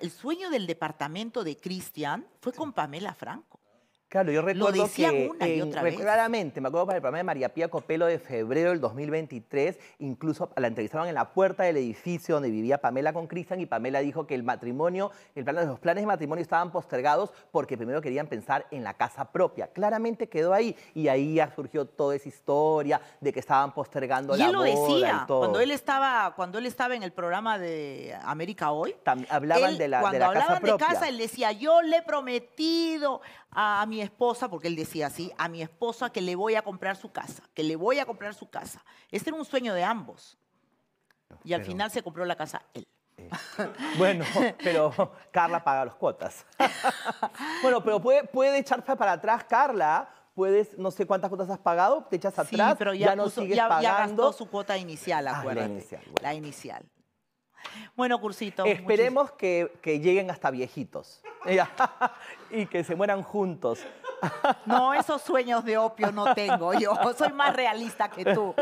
el sueño del departamento de Cristian fue con Pamela Franco. Claro, yo recuerdo Lo decía una y otra vez. claramente, me acuerdo para el programa de María Pía Copelo de febrero del 2023, incluso la entrevistaban en la puerta del edificio donde vivía Pamela con Cristian y Pamela dijo que el matrimonio, el plan, los planes de matrimonio estaban postergados porque primero querían pensar en la casa propia. Claramente quedó ahí y ahí surgió toda esa historia de que estaban postergando la lo decía, y cuando él estaba cuando él estaba en el programa de América Hoy, hablaban de la, cuando de la hablaban de casa él decía, "Yo le he prometido a mi esposa, porque él decía así, a mi esposa que le voy a comprar su casa, que le voy a comprar su casa. Este era un sueño de ambos. Y al final se compró la casa él. Eh, bueno, pero Carla paga las cuotas. bueno, pero puede, puede echar para atrás Carla, puedes, no sé cuántas cuotas has pagado, te echas atrás, pero ya, no sigues pagando. Ya gastó su cuota inicial, ah, acuérdate. la inicial. Bueno. La inicial. Bueno, Cursito. Esperemos que, que, lleguen hasta viejitos. y que se mueran juntos. No, esos sueños de opio no tengo yo. Soy más realista que tú.